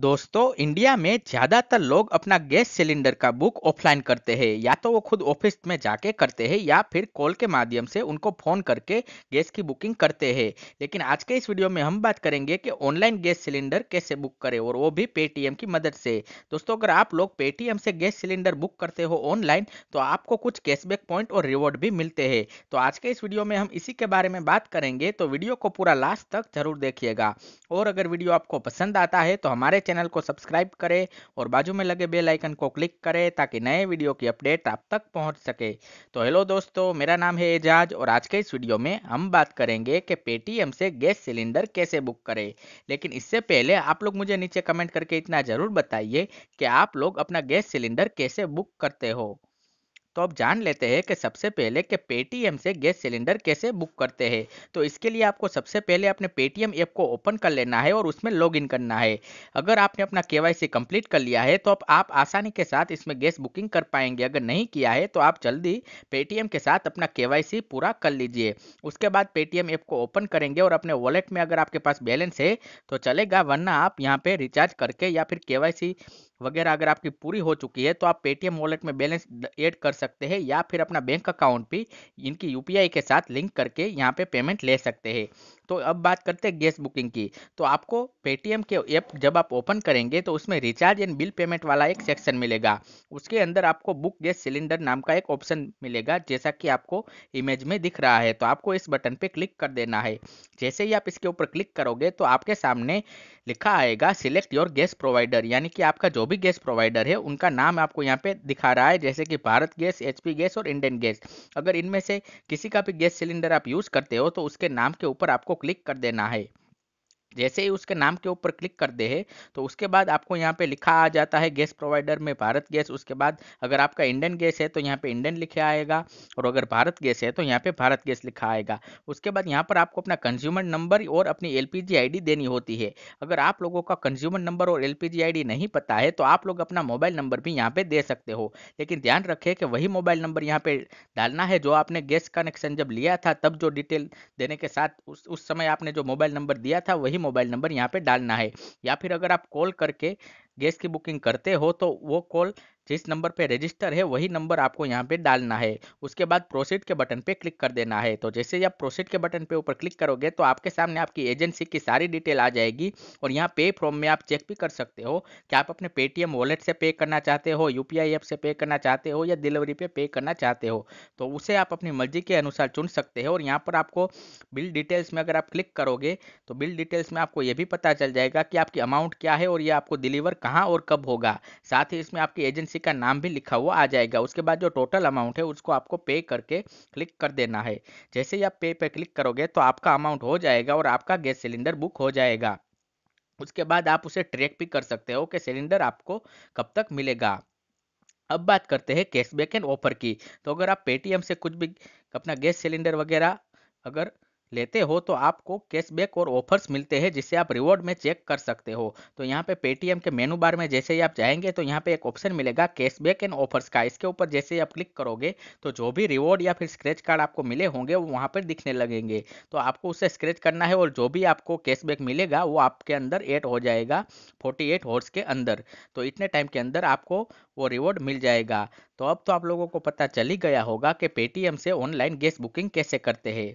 दोस्तों इंडिया में ज्यादातर लोग अपना गैस सिलेंडर का बुक ऑफलाइन करते हैं या तो वो खुद ऑफिस में जाके करते हैं या फिर कॉल के माध्यम से उनको फोन करके गैस की बुकिंग करते हैं लेकिन आज के इस वीडियो में हम बात करेंगे कि ऑनलाइन गैस सिलेंडर कैसे बुक करें और वो भी पेटीएम की मदद से दोस्तों अगर आप लोग पेटीएम से गैस सिलेंडर बुक करते हो ऑनलाइन तो आपको कुछ कैशबैक पॉइंट और रिवॉर्ड भी मिलते हैं तो आज के इस वीडियो में हम इसी के बारे में बात करेंगे तो वीडियो को पूरा लास्ट तक जरूर देखिएगा और अगर वीडियो आपको पसंद आता है तो हमारे चैनल को सब्सक्राइब करें और बाजू में लगे बेल आइकन को क्लिक करें ताकि नए वीडियो की अपडेट आप तक पहुंच सके तो हेलो दोस्तों मेरा नाम है एजाज और आज के इस वीडियो में हम बात करेंगे कि पेटीएम से गैस सिलेंडर कैसे बुक करें लेकिन इससे पहले आप लोग मुझे नीचे कमेंट करके इतना ज़रूर बताइए कि आप लोग अपना गैस सिलेंडर कैसे बुक करते हो तो अब जान लेते हैं कि सबसे पहले कि पेटीएम से गैस सिलेंडर कैसे बुक करते हैं तो इसके लिए आपको सबसे पहले अपने पेटीएम ऐप को ओपन कर लेना है और उसमें लॉग इन करना है अगर आपने अपना केवाईसी कंप्लीट कर लिया है तो अब आप आसानी के साथ इसमें गैस बुकिंग कर पाएंगे अगर नहीं किया है तो आप जल्दी पेटीएम के साथ अपना के पूरा कर लीजिए उसके बाद पेटीएम ऐप को ओपन करेंगे और अपने वॉलेट में अगर आपके पास बैलेंस है तो चलेगा वरना आप यहाँ पे रिचार्ज करके या फिर के वगैरह अगर आपकी पूरी हो चुकी है तो आप पेटीएम वॉलेट में बैलेंस ऐड कर सकते हैं या फिर अपना बैंक अकाउंट भी इनकी यूपीआई के साथ लिंक करके यहाँ पे पेमेंट ले सकते हैं तो अब बात करते हैं गैस बुकिंग की तो आपको पेटीएम के ऐप जब आप ओपन करेंगे तो उसमें रिचार्ज एंड बिल पेमेंट वाला एक सेक्शन मिलेगा उसके अंदर आपको बुक गैस सिलेंडर नाम का एक ऑप्शन मिलेगा जैसा कि आपको इमेज में दिख रहा है तो आपको इस बटन पर क्लिक कर देना है जैसे ही आप इसके ऊपर क्लिक करोगे तो आपके सामने लिखा आएगा सिलेक्ट योर गैस प्रोवाइडर यानी कि आपका जो भी गैस प्रोवाइडर है उनका नाम आपको यहाँ पे दिखा रहा है जैसे कि भारत गैस एचपी गैस और इंडियन गैस अगर इनमें से किसी का भी गैस सिलेंडर आप यूज़ करते हो तो उसके नाम के ऊपर आपको को क्लिक कर देना है जैसे ही उसके नाम के ऊपर क्लिक करते हैं तो उसके बाद आपको यहाँ पे लिखा आ जाता है गैस प्रोवाइडर में भारत गैस उसके बाद अगर आपका इंडियन गैस है तो यहाँ पे इंडियन लिखा आएगा और अगर भारत गैस है तो यहाँ पे भारत गैस लिखा आएगा उसके बाद यहाँ पर आपको अपना कंज्यूमर नंबर और अपनी एल पी देनी होती है अगर आप लोगों का कंज्यूमर नंबर और एल पी नहीं पता है तो आप लोग अपना मोबाइल नंबर भी यहाँ पे दे सकते हो लेकिन ध्यान रखें कि वही मोबाइल नंबर यहाँ पर डालना है जो आपने गैस कनेक्शन जब लिया था तब जो डिटेल देने के साथ उस समय आपने जो मोबाइल नंबर दिया था वही मोबाइल नंबर यहाँ पे डालना है या फिर अगर आप कॉल करके गैस की बुकिंग करते हो तो वो कॉल जिस नंबर पे रजिस्टर है वही नंबर आपको यहाँ पे डालना है उसके बाद प्रोसीड के बटन पे क्लिक कर देना है तो जैसे ही आप प्रोसीड के बटन पे ऊपर क्लिक करोगे तो आपके सामने आपकी एजेंसी की सारी डिटेल आ जाएगी और यहाँ पे फॉर्म में आप चेक भी कर सकते हो कि आप अपने पेटीएम वॉलेट से पे करना चाहते हो यूपीआई ऐप से पे करना चाहते हो या डिलीवरी पे पे करना चाहते हो तो उसे आप अपनी मर्जी के अनुसार चुन सकते हो और यहाँ पर आपको बिल डिटेल्स में अगर आप क्लिक करोगे तो बिल डिटेल्स में आपको ये भी पता चल जाएगा कि आपकी अमाउंट क्या है और ये आपको डिलीवर कहाँ और कब होगा साथ ही इसमें आपकी एजेंसी एजेंसी का नाम भी लिखा हुआ आ जाएगा उसके बाद जो टोटल अमाउंट है उसको आपको पे करके क्लिक कर देना है जैसे ही आप पे पे क्लिक करोगे तो आपका अमाउंट हो जाएगा और आपका गैस सिलेंडर बुक हो जाएगा उसके बाद आप उसे ट्रैक भी कर सकते हो कि सिलेंडर आपको कब तक मिलेगा अब बात करते हैं कैशबैक एंड ऑफर की तो अगर आप पेटीएम से कुछ भी अपना गैस सिलेंडर वगैरह अगर लेते हो तो आपको कैशबैक और ऑफर्स मिलते हैं जिसे आप रिवॉर्ड में चेक कर सकते हो तो यहाँ पे पेटीएम के मेनू बार में जैसे ही आप जाएंगे तो यहाँ पे एक ऑप्शन मिलेगा कैशबैक एंड ऑफर्स का इसके ऊपर जैसे ही आप क्लिक करोगे तो जो भी रिवॉर्ड या फिर स्क्रैच कार्ड आपको मिले होंगे वो वहाँ पर दिखने लगेंगे तो आपको उसे स्क्रैच करना है और जो भी आपको कैशबैक मिलेगा वो आपके अंदर एड हो जाएगा फोर्टी एट हॉर्स के अंदर तो इतने टाइम के अंदर आपको वो रिवॉर्ड मिल जाएगा तो अब तो आप लोगों को पता चल ही गया होगा कि पेटीएम से ऑनलाइन गैस बुकिंग कैसे करते हैं